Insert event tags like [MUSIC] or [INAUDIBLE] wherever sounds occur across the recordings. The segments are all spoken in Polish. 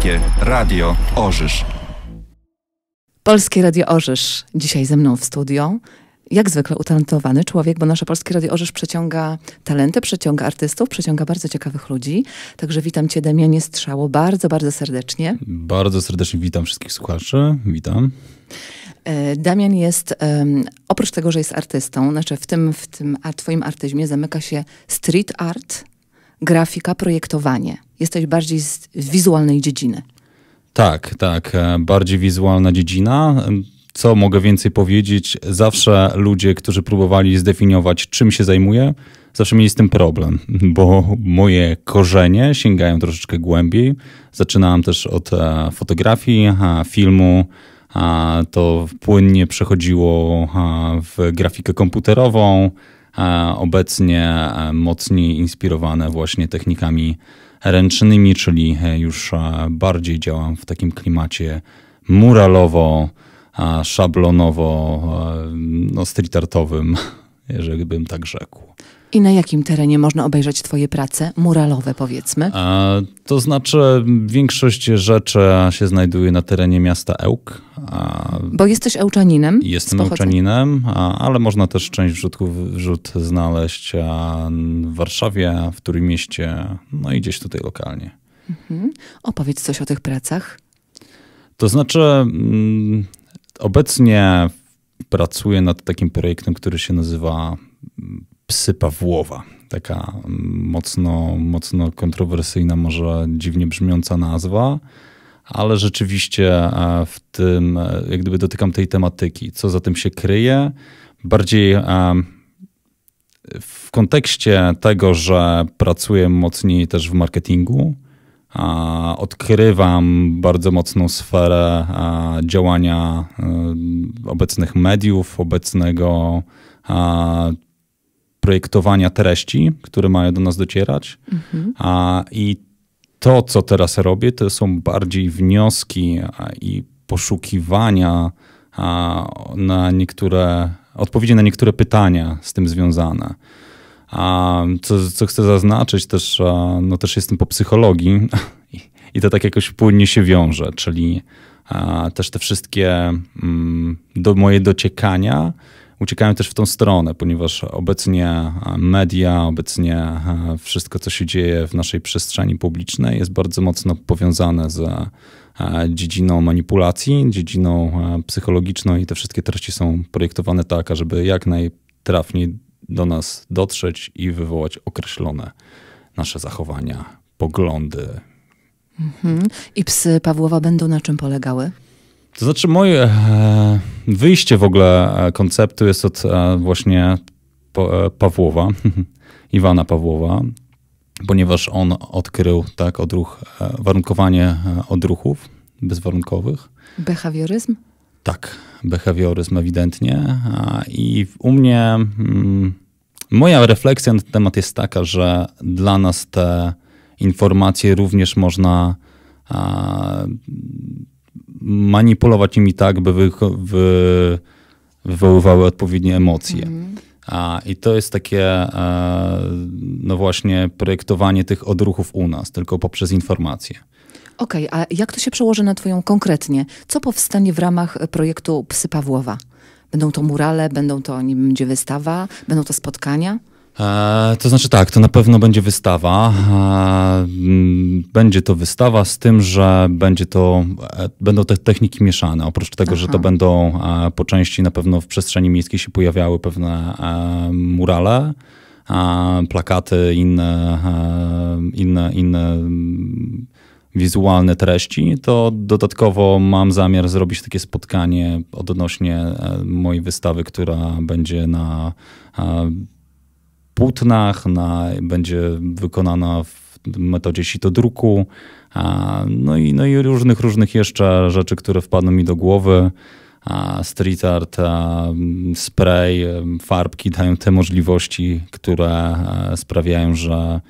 Polskie Radio Orzysz. Polskie Radio Orzysz. Dzisiaj ze mną w studio. Jak zwykle utalentowany człowiek, bo nasze Polskie Radio Orzysz przeciąga talenty, przeciąga artystów, przeciąga bardzo ciekawych ludzi. Także witam cię Damianie Strzało bardzo, bardzo serdecznie. Bardzo serdecznie witam wszystkich słuchaczy. Witam. E, Damian jest, um, oprócz tego, że jest artystą, znaczy w tym, w tym a twoim artyzmie zamyka się street art, grafika, projektowanie jesteś bardziej z wizualnej dziedziny. Tak, tak, e, bardziej wizualna dziedzina. Co mogę więcej powiedzieć? Zawsze ludzie, którzy próbowali zdefiniować, czym się zajmuję, zawsze mieli z tym problem, [LAUGHS] bo moje korzenie sięgają troszeczkę głębiej. Zaczynałem też od e, fotografii, filmu, a to płynnie przechodziło w grafikę komputerową, obecnie e, mocniej inspirowane właśnie technikami ręcznymi, czyli e, już e, bardziej działam w takim klimacie muralowo, szablonowo, e, no, street artowym, [LAUGHS] jeżeli bym tak rzekł. I na jakim terenie można obejrzeć Twoje prace, muralowe powiedzmy? A, to znaczy, większość rzeczy się znajduje na terenie miasta Ełk. A, Bo jesteś Ełczaninem? Jestem Ełczaninem, a, ale można też część wrzutków wrzut znaleźć w Warszawie, w którym mieście, no i gdzieś tutaj lokalnie. Mhm. Opowiedz coś o tych pracach. To znaczy, mm, obecnie pracuję nad takim projektem, który się nazywa mm, psy Pawłowa. Taka mm, mocno, mocno kontrowersyjna, może dziwnie brzmiąca nazwa, ale rzeczywiście e, w tym, e, jak gdyby dotykam tej tematyki, co za tym się kryje. Bardziej e, w kontekście tego, że pracuję mocniej też w marketingu, odkrywam bardzo mocną sferę działania obecnych mediów, obecnego projektowania treści, które mają do nas docierać. Mhm. A, I to, co teraz robię, to są bardziej wnioski i poszukiwania na niektóre, odpowiedzi na niektóre pytania z tym związane. A co, co chcę zaznaczyć, też, no też jestem po psychologii [LAUGHS] i to tak jakoś płynnie się wiąże, czyli też te wszystkie mm, do moje dociekania uciekają też w tą stronę, ponieważ obecnie media, obecnie e, wszystko, co się dzieje w naszej przestrzeni publicznej, jest bardzo mocno powiązane z e, dziedziną manipulacji, dziedziną e, psychologiczną i te wszystkie treści są projektowane tak, żeby jak najtrafniej do nas dotrzeć i wywołać określone nasze zachowania, poglądy. Mhm. I psy Pawłowa będą na czym polegały? To znaczy moje e, wyjście w ogóle e, konceptu jest od e, właśnie Pawłowa, [LAUGHS] Iwana Pawłowa, ponieważ on odkrył tak, odruch, warunkowanie odruchów bezwarunkowych. Behawioryzm? Tak, behawioryzm ewidentnie. I u mnie mm, moja refleksja na ten temat jest taka, że dla nas te informacje również można manipulować nimi tak, by wy, wy, wywoływały odpowiednie emocje. Mhm. A, I to jest takie, e, no właśnie, projektowanie tych odruchów u nas, tylko poprzez informacje. Okej, okay, a jak to się przełoży na Twoją konkretnie? Co powstanie w ramach e, projektu Psy Pawłowa? Będą to murale, będą to, nie wiem, będzie wystawa, będą to spotkania? E, to znaczy tak, to na pewno będzie wystawa. E, mm, będzie to wystawa z tym, że będzie to, e, będą te techniki mieszane. Oprócz tego, Aha. że to będą po części na pewno w przestrzeni miejskiej się pojawiały pewne murale, plakaty, inne, inne, inne mm, wizualne treści, to dodatkowo mam zamiar zrobić takie spotkanie odnośnie mojej wystawy, która będzie na płótnach, na, będzie wykonana w metodzie sitodruku, a, no, i, no i różnych, różnych jeszcze rzeczy, które wpadną mi do głowy. A street art, a spray, farbki dają te możliwości, które e, sprawiają, że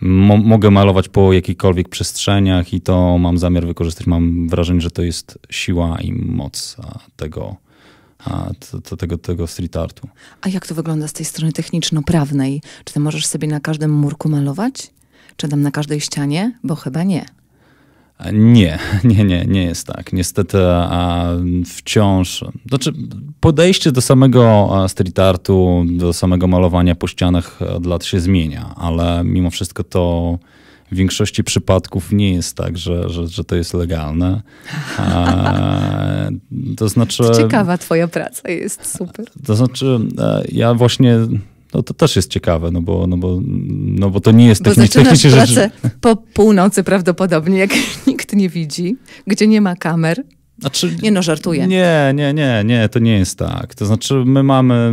mo mogę malować po jakichkolwiek przestrzeniach i to mam zamiar wykorzystać. Mam wrażenie, że to jest siła i moc tego a, to, to, tego, tego street artu. A jak to wygląda z tej strony techniczno-prawnej? Czy ty możesz sobie na każdym murku malować? Czy tam na każdej ścianie? Bo chyba nie. Nie, [LAUGHS] nie, nie, nie jest tak. Niestety a wciąż. Znaczy, podejście do samego street artu, do samego malowania po ścianach od lat się zmienia, ale mimo wszystko to w większości przypadków nie jest tak, że, że, że to jest legalne. E, [LAUGHS] to znaczy. Ciekawa Twoja praca jest super. To znaczy, e, ja właśnie. No to też jest ciekawe, no bo, no bo, no bo to nie jest techni- technicznie rzecz. po północy prawdopodobnie, jak [LAUGHS] nikt nie widzi, gdzie nie ma kamer. Znaczy, nie no, żartuję. Nie, nie, nie, nie, to nie jest tak. To znaczy my mamy,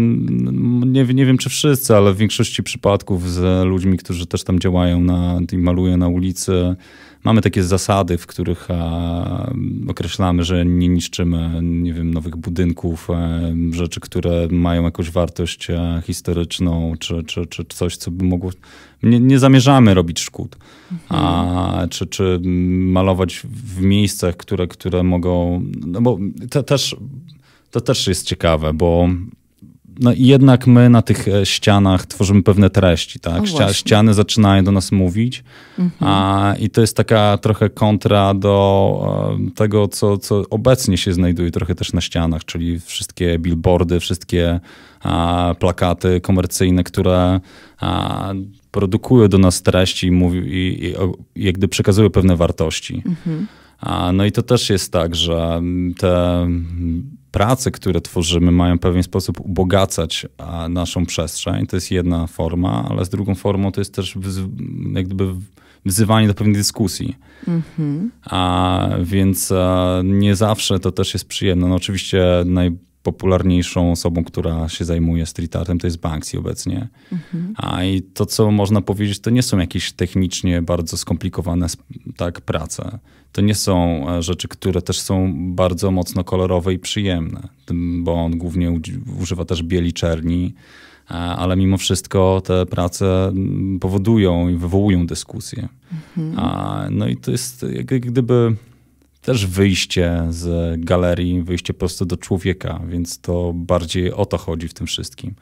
nie, nie wiem czy wszyscy, ale w większości przypadków z ludźmi, którzy też tam działają na, i malują na ulicy, mamy takie zasady, w których a, e, określamy, że nie niszczymy, nie wiem, nowych budynków, e, rzeczy, które mają jakąś wartość e, historyczną, czy, czy, czy coś, co by mogło nie, nie zamierzamy robić szkód, mhm. a, czy, czy malować w miejscach, które, które mogą, no bo to też, to też jest ciekawe, bo no jednak my na tych e, ścianach tworzymy pewne treści, tak? ściany zaczynają do nas mówić mhm. a, i to jest taka trochę kontra do e, tego, co, co obecnie się znajduje trochę też na ścianach, czyli wszystkie billboardy, wszystkie a, plakaty komercyjne, które a, produkują do nas treści i, mówi, i, i, i jak gdy przekazują pewne wartości. Mhm. A, no i to też jest tak, że te prace, które tworzymy, mają w pewien sposób ubogacać naszą przestrzeń. To jest jedna forma, ale z drugą formą to jest też jak gdyby wzywanie do pewnej dyskusji. Mm -hmm. A, więc a, nie zawsze to też jest przyjemne. No, oczywiście najpopularniejszą osobą, która się zajmuje street artem, to jest Banksy obecnie. Mhm. A i to, co można powiedzieć, to nie są jakieś technicznie bardzo skomplikowane tak, prace to nie są e, rzeczy, które też są bardzo mocno kolorowe i przyjemne, bo on głównie używa też bieli czerni, e, ale mimo wszystko te prace powodują i wywołują dyskusję. Mhm. A, no i to jest jak gdyby też wyjście z galerii, wyjście proste do człowieka, więc to bardziej o to chodzi w tym wszystkim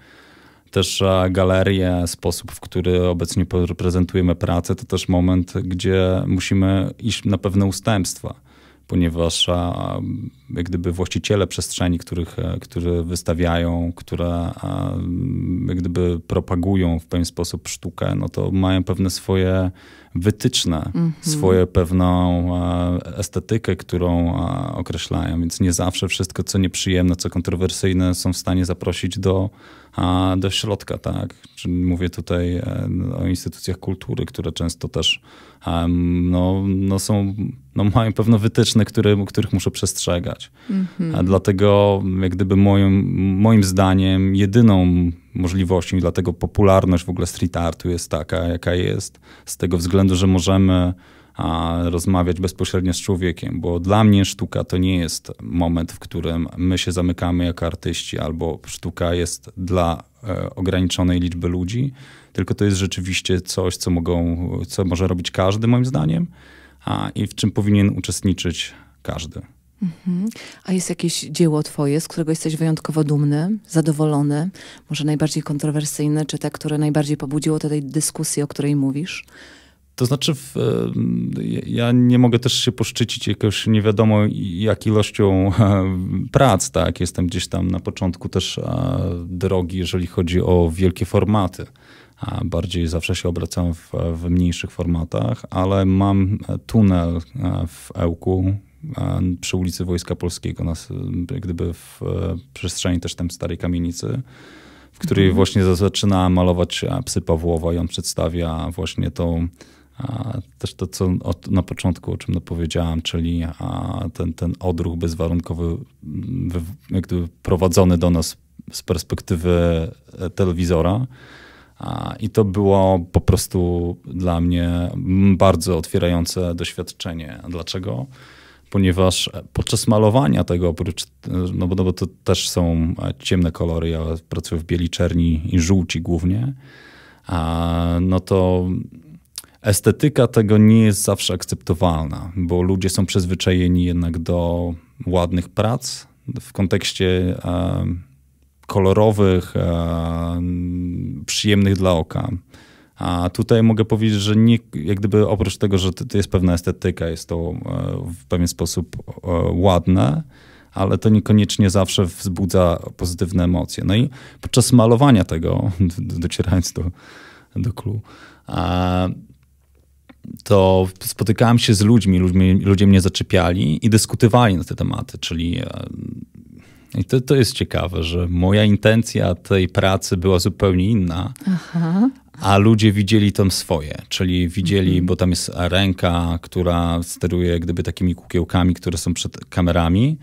też galerie, sposób, w który obecnie prezentujemy pracę, to też moment, gdzie musimy iść na pewne ustępstwa ponieważ a, jak gdyby właściciele przestrzeni, których, e, które wystawiają, które jak gdyby propagują w pewien sposób sztukę, no to mają pewne swoje wytyczne, mm -hmm. swoje pewną estetykę, którą określają, więc nie zawsze wszystko, co nieprzyjemne, co kontrowersyjne są w stanie zaprosić do do środka, tak? Czyli mówię tutaj e, o instytucjach kultury, które często też e, no, no są, no mają pewne wytyczne, które, których muszę przestrzegać. Mm-hmm. Dlatego jak gdyby moim, moim zdaniem jedyną możliwością i dlatego popularność w ogóle street artu jest taka, jaka jest, z tego względu, że możemy a rozmawiać bezpośrednio z człowiekiem, bo dla mnie sztuka to nie jest moment, w którym my się zamykamy jako artyści, albo sztuka jest dla e, ograniczonej liczby ludzi, tylko to jest rzeczywiście coś, co, mogą, co może robić każdy, moim zdaniem, a, i w czym powinien uczestniczyć każdy. Mhm. A jest jakieś dzieło twoje, z którego jesteś wyjątkowo dumny, zadowolony, może najbardziej kontrowersyjne, czy te, które najbardziej pobudziło tej dyskusji, o której mówisz? To znaczy, w, ja nie mogę też się poszczycić jakąś nie wiadomo jak ilością [LAUGHS] prac, tak? Jestem gdzieś tam na początku też drogi, jeżeli chodzi o wielkie formaty. A bardziej zawsze się obracam w, w mniejszych formatach, ale mam tunel e, w Ełku e, przy ulicy Wojska Polskiego, na, gdyby w e, przestrzeni też tam starej kamienicy w której mhm. właśnie zaczyna malować psy Pawłowa i on przedstawia właśnie tą też to, co na początku, o czym powiedziałam, czyli ten, ten odruch bezwarunkowy, mm, jak prowadzony do nas z perspektywy e, telewizora. I to było po prostu dla mnie mm, bardzo otwierające doświadczenie. Dlaczego? Ponieważ e, podczas malowania tego, oprócz, e, no bo, no bo to też są ciemne kolory, ja pracuję w bieli, czerni i żółci głównie, no to estetyka tego nie jest zawsze akceptowalna, bo ludzie są przyzwyczajeni jednak do ładnych prac w kontekście e, kolorowych, e, przyjemnych dla oka. A tutaj mogę powiedzieć, że nie, jak gdyby oprócz tego, że to jest pewna estetyka, jest to e, w pewien sposób ładne, ale to niekoniecznie zawsze wzbudza pozytywne emocje. No i podczas malowania tego, [LAUGHS] docierając do, do clue, to spotykałem się z ludźmi, ludźmi, ludzie mnie zaczepiali i dyskutowali na te tematy, czyli e, i to, to jest ciekawe, że moja intencja tej pracy była zupełnie inna, Aha. a ludzie widzieli tam swoje, czyli widzieli, mhm. bo tam jest ręka, która steruje gdyby takimi kukiełkami, które są przed kamerami,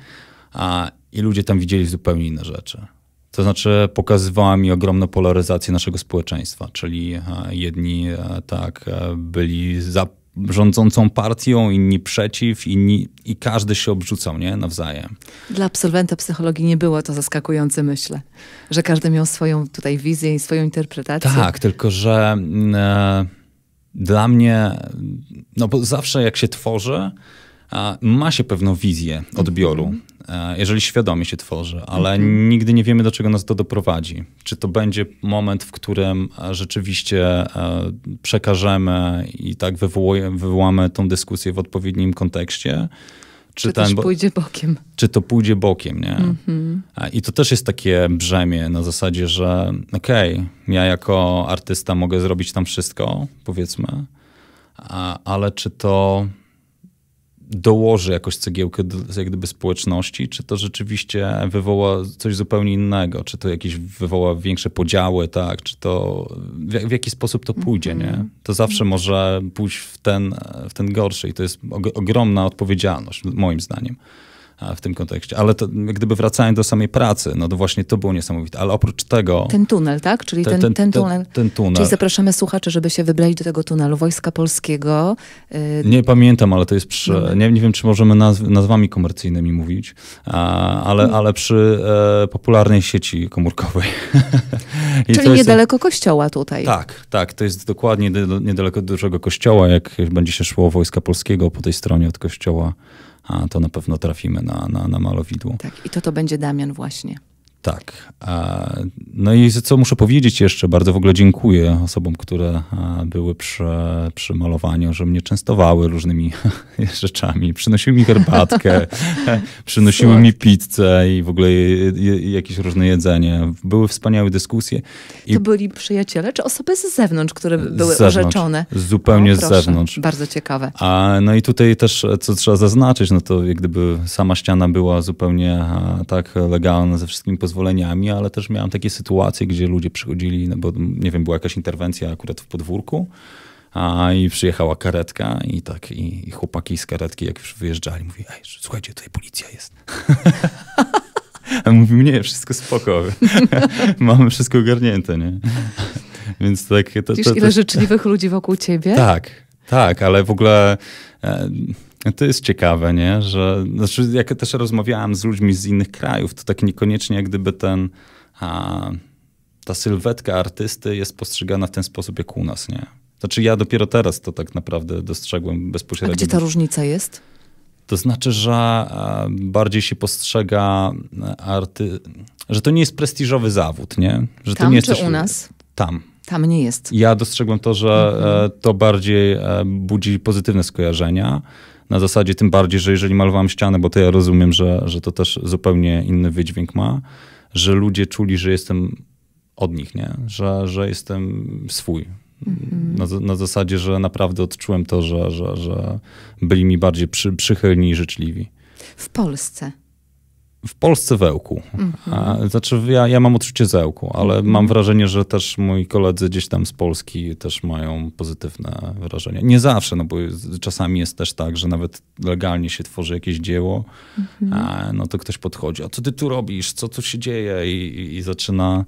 a, i ludzie tam widzieli zupełnie inne rzeczy. To znaczy pokazywała mi ogromną polaryzację naszego społeczeństwa, czyli e, jedni e, tak e, byli za rządzącą partią, inni przeciw, inni, i każdy się obrzucał nie? nawzajem. Dla absolwenta psychologii nie było to zaskakujące, myślę, że każdy miał swoją tutaj wizję i swoją interpretację. Tak, tylko że mm, e, dla mnie, no bo zawsze jak się tworzy, ma się pewną wizję odbioru. Mhm. E, jeżeli świadomie się tworzy, ale mhm. nigdy nie wiemy, do czego nas to doprowadzi. Czy to będzie moment, w którym e, rzeczywiście e, przekażemy i tak wywołamy tą dyskusję w odpowiednim kontekście, czy, czy pójdzie bokiem. Czy to pójdzie bokiem, nie? Mhm. I to też jest takie brzemię na zasadzie, że okej, okay, ja jako artysta mogę zrobić tam wszystko, powiedzmy, ale czy to dołoży jakoś cegiełkę do, jak gdyby społeczności, czy to rzeczywiście wywoła coś zupełnie innego, czy to jakieś wywoła większe podziały, tak, czy to w, w jaki sposób to pójdzie, mm -hmm. nie? Mhm. To zawsze może pójść w ten, w ten gorszy i to jest ogromna odpowiedzialność, moim zdaniem w tym kontekście. Ale to, gdyby wracając do samej pracy, no to właśnie to było niesamowite. Ale oprócz tego... Ten tunel, tak? Czyli ten, ten, ten, tunel. ten tunel. Czyli zapraszamy słuchaczy, żeby się wybrać do tego tunelu Wojska Polskiego. Y- nie pamiętam, ale to jest przy... Nie, nie wiem, czy możemy nazw nazwami komercyjnymi mówić, ale, mm. ale przy e, popularnej sieci komórkowej. [LAUGHS] Czyli niedaleko kościoła tutaj. Tak, tak. To jest dokładnie niedaleko dużego kościoła, jak będzie się szło Wojska Polskiego po tej stronie od kościoła. A to na pewno trafimy na, na, na malowidło. Tak, i to to będzie Damian właśnie. Tak. No i co muszę powiedzieć jeszcze, bardzo w ogóle dziękuję osobom, które były przy, przy malowaniu, że mnie częstowały różnymi [LAUGHS] rzeczami. Przynosiły mi herbatkę, [LAUGHS] przynosiły mi pizzę i w ogóle jakieś różne jedzenie. Były wspaniałe dyskusje. I... To byli przyjaciele czy osoby z zewnątrz, które były z zewnątrz, orzeczone? Zupełnie o, proszę, z zewnątrz. Bardzo ciekawe. A, no i tutaj też, co trzeba zaznaczyć, no to jak gdyby sama ściana była zupełnie tak legalna ze wszystkim pozwoleniami zezwoleniami, ale też miałem takie sytuacje, gdzie ludzie przychodzili, no bo nie wiem, była jakaś interwencja akurat w podwórku, a i przyjechała karetka i tak, i, i chłopaki z karetki, jak już wyjeżdżali, mówi, ej, słuchajcie, tutaj policja jest. [LAUGHS] a mówimy, nie, wszystko spoko, [LAUGHS] mamy wszystko ogarnięte, nie? [LAUGHS] Więc tak... To, to, to, ile życzliwych ludzi wokół ciebie? Tak, tak, ale w ogóle e, to jest ciekawe, nie? Że, znaczy, jak też rozmawiałam z ludźmi z innych krajów, to tak niekoniecznie jak gdyby ten, a, ta sylwetka artysty jest postrzegana w ten sposób jak u nas, nie? Znaczy ja dopiero teraz to tak naprawdę dostrzegłem bezpośrednio. A gdzie ta różnica jest? To znaczy, że bardziej się postrzega arty... że to nie jest prestiżowy zawód, nie? Że tam to nie jest czy też... u nas? Tam. Tam nie jest. Ja dostrzegłem to, że e, mhm. to bardziej e, budzi pozytywne skojarzenia na zasadzie, tym bardziej, że jeżeli malowałem ścianę, bo to ja rozumiem, że, że to też zupełnie inny wydźwięk ma, że ludzie czuli, że jestem od nich, nie? Że, że jestem swój. Mhm. Na, na, zasadzie, że naprawdę odczułem to, że, że, że byli mi bardziej przy, przychylni i życzliwi. W Polsce w Polsce wełku. Mhm. Znaczy, ja, ja mam odczucie zełku, ale mhm. mam wrażenie, że też moi koledzy gdzieś tam z Polski też mają pozytywne wrażenie. Nie zawsze, no bo czasami jest też tak, że nawet legalnie się tworzy jakieś dzieło, mhm. a, no to ktoś podchodzi, a co ty tu robisz, co tu się dzieje i, i zaczyna,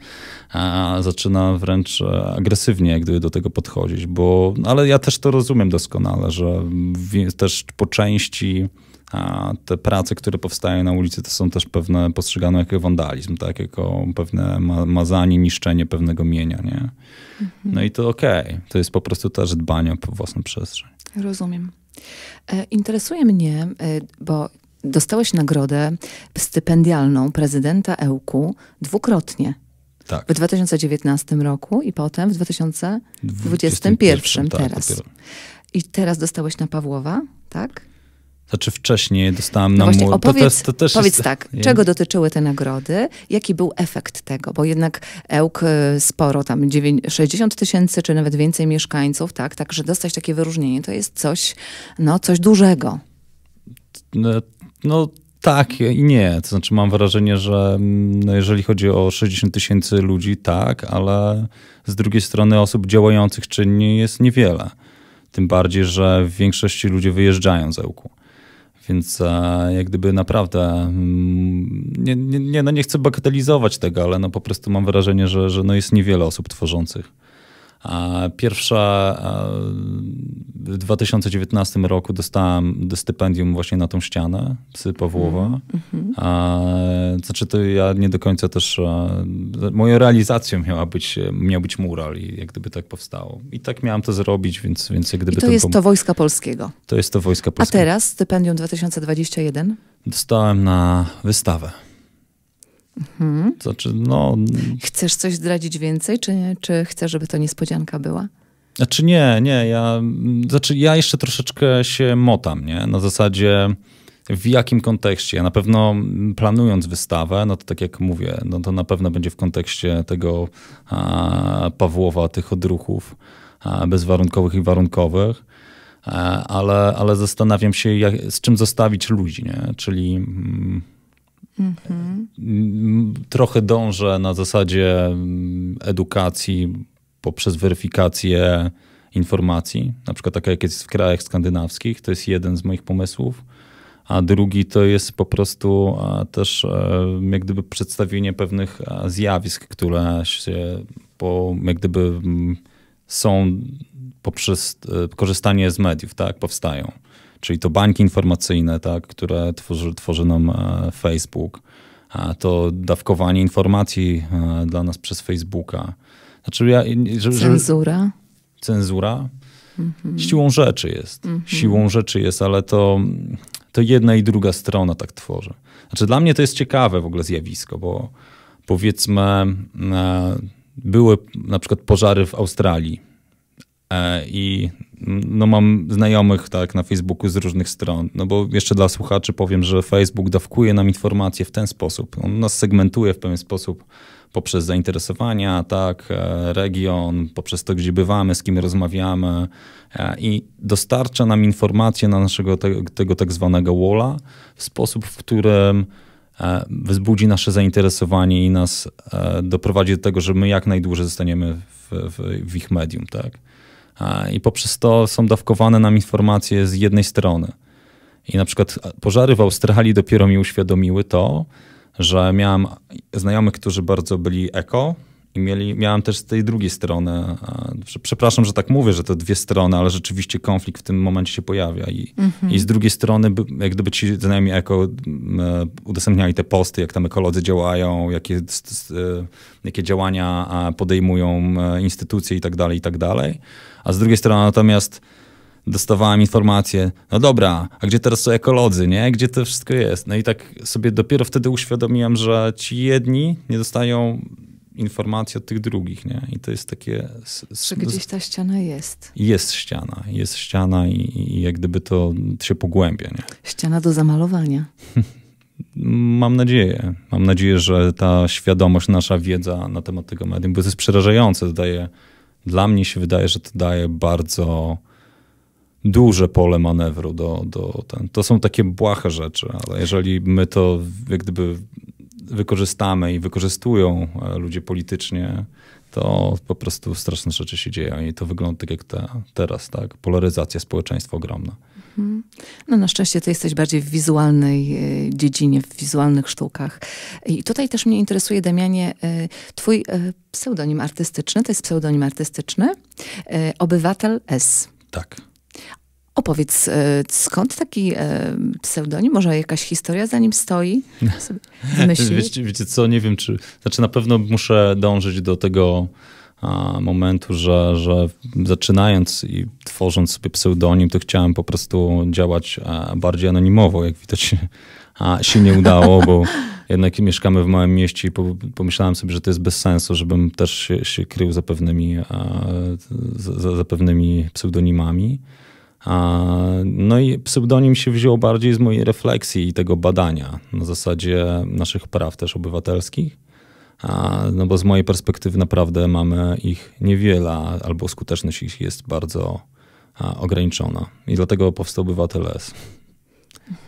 a, zaczyna wręcz e, agresywnie jak gdyby do tego podchodzić, bo, no, ale ja też to rozumiem doskonale, że w, też po części a te prace, które powstają na ulicy, to są też pewne postrzegane jako wandalizm, tak? jako pewne ma mazanie, niszczenie pewnego mienia. Nie? Mhm. No i to okej. Okay. To jest po prostu też dbanie o własną przestrzeń. Rozumiem. E, interesuje mnie, e, bo dostałeś nagrodę stypendialną prezydenta Ełku dwukrotnie. Tak. W 2019 roku i potem w 2021, 21, tak, teraz. I teraz dostałeś na Pawłowa, tak? Znaczy wcześniej dostałam no na właśnie, mur. Opowiedz, to, to, to powiedz jest... tak, czego dotyczyły te nagrody? Jaki był efekt tego? Bo jednak Ełk y, sporo, tam 60 tysięcy czy nawet więcej mieszkańców, tak? Także dostać takie wyróżnienie to jest coś, no, coś dużego. No, no tak i nie. To znaczy mam wrażenie, że mm, no jeżeli chodzi o 60 tysięcy ludzi, tak, ale z drugiej strony osób działających czynnie jest niewiele. Tym bardziej, że w większości ludzie wyjeżdżają z Ełku. Więc e, jak gdyby naprawdę mm, nie, nie, nie, no nie chcę bagatelizować tego, ale no po prostu mam wrażenie, że, że no jest niewiele osób tworzących. Pierwsza w 2019 roku dostałem stypendium właśnie na tą ścianę psy Pawłowa. Mhm, mm -hmm. Znaczy to ja nie do końca też, moją realizacją miała być, miał być mural i jak gdyby tak powstało. I tak miałam to zrobić, więc, więc jak gdyby... I to jest to Wojska Polskiego. To jest to Wojska Polskiego. A teraz stypendium 2021? Dostałem na wystawę. Mhm. Znaczy, no... Chcesz coś zdradzić więcej, czy, czy chcesz, żeby to niespodzianka była? Znaczy nie, nie, ja, znaczy ja jeszcze troszeczkę się motam, nie? Na zasadzie w jakim kontekście? Ja na pewno planując wystawę, no to tak jak mówię, no to na pewno będzie w kontekście tego a, Pawłowa, tych odruchów a, bezwarunkowych i warunkowych, a, ale, ale zastanawiam się, jak, z czym zostawić ludzi, nie? Czyli... Mm, Mhm. Trochę dążę na zasadzie mm, edukacji poprzez weryfikację informacji, na przykład taka jak jest w krajach skandynawskich, to jest jeden z moich pomysłów, a drugi to jest po prostu też e, jak gdyby przedstawienie pewnych zjawisk, które się po, jak gdyby mm, są poprzez e, korzystanie z mediów, tak, powstają czyli to bańki informacyjne, tak, które tworzy, tworzy nam e, Facebook, to dawkowanie informacji e, dla nas przez Facebooka. Znaczy ja, cenzura. Cenzura? Mhm. Siłą rzeczy jest. Mhm. Siłą rzeczy jest, ale to, to jedna i druga strona tak tworzy. Znaczy dla mnie to jest ciekawe w ogóle zjawisko, bo powiedzmy e, były na przykład pożary w Australii E, I no mam znajomych tak na Facebooku z różnych stron, no bo jeszcze dla słuchaczy powiem, że Facebook dawkuje nam informacje w ten sposób. On nas segmentuje w pewien sposób poprzez zainteresowania, tak, e, region, poprzez to, gdzie bywamy, z kim rozmawiamy e, i dostarcza nam informacje na naszego te, tego tak zwanego walla w sposób, w którym wzbudzi nasze zainteresowanie i nas doprowadzi do tego, że my jak najdłużej zostaniemy w, w, w ich medium, tak i poprzez to są dawkowane nam informacje z jednej strony. I na przykład pożary w Australii dopiero mi uświadomiły to, że miałem znajomych, którzy bardzo byli eko, i mieli, miałem też z tej drugiej strony, przepraszam, że tak mówię, że to dwie strony, ale rzeczywiście konflikt w tym momencie się pojawia. I, mhm. i z drugiej strony, jak gdyby ci znajomi eko e, udostępniali te posty, jak tam ekolodzy działają, jakie, e, jakie działania podejmują e, instytucje i tak dalej, i tak dalej. A z drugiej strony natomiast dostawałem informacje, no dobra, a gdzie teraz są ekolodzy, nie? Gdzie to wszystko jest? No i tak sobie dopiero wtedy uświadomiłem, że ci jedni nie dostają informacji od tych drugich, nie? I to jest takie... Że gdzieś ta ściana jest. Jest ściana, jest ściana i, i jak gdyby to się pogłębia, nie? Ściana do zamalowania. [LAUGHS] Mam nadzieję. Mam nadzieję, że ta świadomość, nasza wiedza na temat tego medium, bo to jest przerażające, to daje, dla mnie się wydaje, że to daje bardzo duże pole manewru do, do ten. To są takie błahe rzeczy, ale jeżeli my to jak gdyby wykorzystamy i wykorzystują e, ludzie politycznie, to po prostu straszne rzeczy się dzieją i to wygląda tak jak teraz, tak? Polaryzacja społeczeństwa ogromna. No na szczęście ty jesteś bardziej w wizualnej e, dziedzinie, w wizualnych sztukach. I tutaj też mnie interesuje, Damianie, e, twój pseudonim artystyczny, to jest pseudonim artystyczny, Obywatel S. Tak. Opowiedz, e, skąd taki e, pseudonim? Może jakaś historia za nim stoi? [LAUGHS] Wiecie, wiecie co, nie wiem czy... Znaczy na pewno muszę dążyć do tego momentu, że, że zaczynając i tworząc sobie pseudonim, to chciałem po prostu działać e, bardziej anonimowo. Jak widać [LAUGHS] się nie udało, bo [LAUGHS] jednak mieszkamy w małym mieście i pomyślałem sobie, że to jest bez sensu, żebym też się, się krył za pewnymi, za, za pewnymi pseudonimami. No i pseudonim się wziął bardziej z mojej refleksji i tego badania na zasadzie naszych praw też obywatelskich. No bo z mojej perspektywy naprawdę mamy ich niewiele, albo skuteczność ich jest bardzo ograniczona. I dlatego powstał Obywatel S.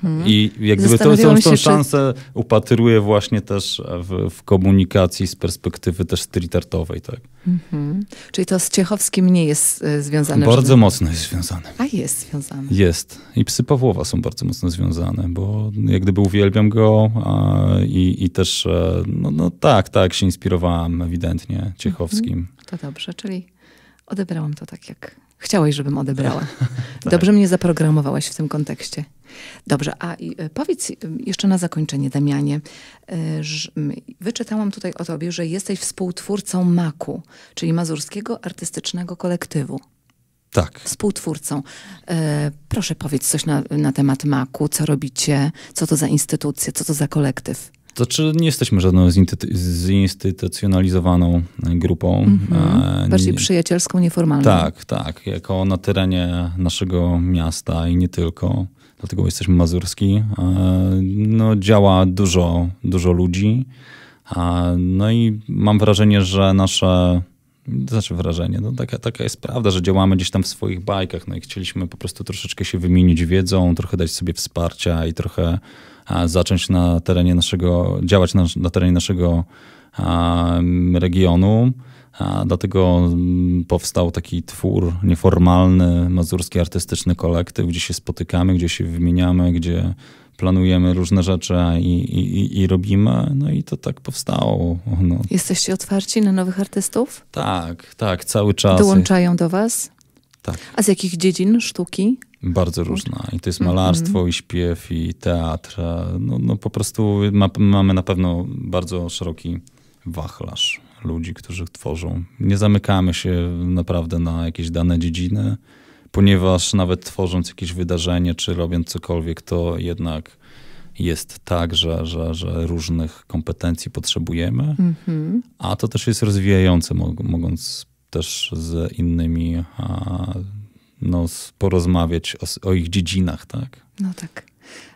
Mhm. I jak gdyby to, tą, tą szansę czy... upatruję właśnie też w, w, komunikacji z perspektywy też street artowej. Tak? Mhm. Czyli to z Ciechowskim nie jest y, związane? Bardzo mocno jest związane. A jest związane? Jest. I Psy Pawłowa są bardzo mocno związane, bo jak gdyby uwielbiam go a, i, i też, a, e, no, no, tak, tak, się inspirowałam ewidentnie Ciechowskim. Mhm. To dobrze, czyli odebrałam to tak, jak chciałeś, żebym odebrała. [LAUGHS] Tak. Dobrze mnie zaprogramowałeś w tym kontekście. Dobrze, a e, powiedz y, jeszcze na zakończenie, Damianie. E, wyczytałam tutaj o tobie, że jesteś współtwórcą MAKU, czyli Mazurskiego Artystycznego Kolektywu. Tak. Współtwórcą. E, proszę powiedz coś na, na temat MAKU, co robicie, co to za instytucje, co to za kolektyw? To czy nie jesteśmy żadną zinstytucjonalizowaną grupą. Mhm. Bardziej przyjacielską, nieformalną. Tak, tak. Jako na terenie naszego miasta i nie tylko dlatego jesteśmy mazurski. E, no, działa dużo, dużo ludzi. E, no i mam wrażenie, że nasze znaczy wrażenie, no taka, taka jest prawda, że działamy gdzieś tam w swoich bajkach, no i chcieliśmy po prostu troszeczkę się wymienić wiedzą, trochę dać sobie wsparcia i trochę e, zacząć na terenie naszego, działać na, na terenie naszego regionu. A dlatego mm, powstał taki twór nieformalny, mazurski artystyczny kolektyw, gdzie się spotykamy, gdzie się wymieniamy, gdzie planujemy różne rzeczy i, i, i robimy. No i to tak powstało. No. Jesteście otwarci na nowych artystów? Tak, tak, cały czas. Dołączają do was? Tak. A z jakich dziedzin sztuki? Bardzo różna. I to jest malarstwo, mm-hmm. i śpiew, i teatr. No, no po prostu ma, mamy na pewno bardzo szeroki wachlarz ludzi, którzy tworzą. Nie zamykamy się naprawdę na jakieś dane dziedziny, ponieważ nawet tworząc jakieś wydarzenie czy robiąc cokolwiek, to jednak jest tak, że, że, że różnych kompetencji potrzebujemy, mm -hmm. a to też jest rozwijające, mogąc też z innymi a, no, porozmawiać o, o ich dziedzinach, tak? No tak.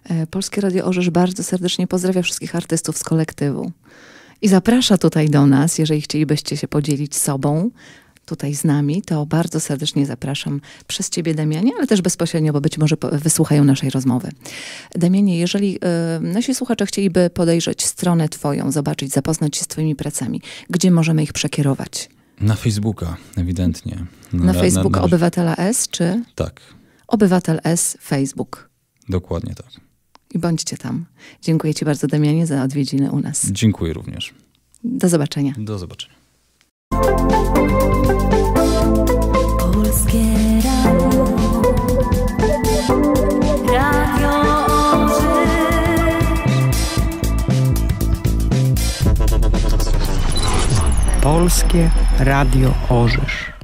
E, Polskie Radio Orzesz bardzo serdecznie pozdrawia wszystkich artystów z kolektywu i zaprasza tutaj do nas, jeżeli chcielibyście się podzielić sobą, tutaj z nami, to bardzo serdecznie zapraszam przez Ciebie, Damianie, ale też bezpośrednio, bo być może wysłuchają naszej rozmowy. Damianie, jeżeli y, nasi słuchacze chcieliby podejrzeć stronę Twoją, zobaczyć, zapoznać się z Twoimi pracami, gdzie możemy ich przekierować? Na Facebooka, ewidentnie. Na, na Facebooka na, na, Obywatela S, czy? Tak. Obywatel S, Facebook. Dokładnie tak i bądźcie tam. Dziękuję Ci bardzo, Damianie, za odwiedziny u nas. Dziękuję również. Do zobaczenia. Do zobaczenia. Polskie radio. Orzesz. Polskie Radio Orzysz.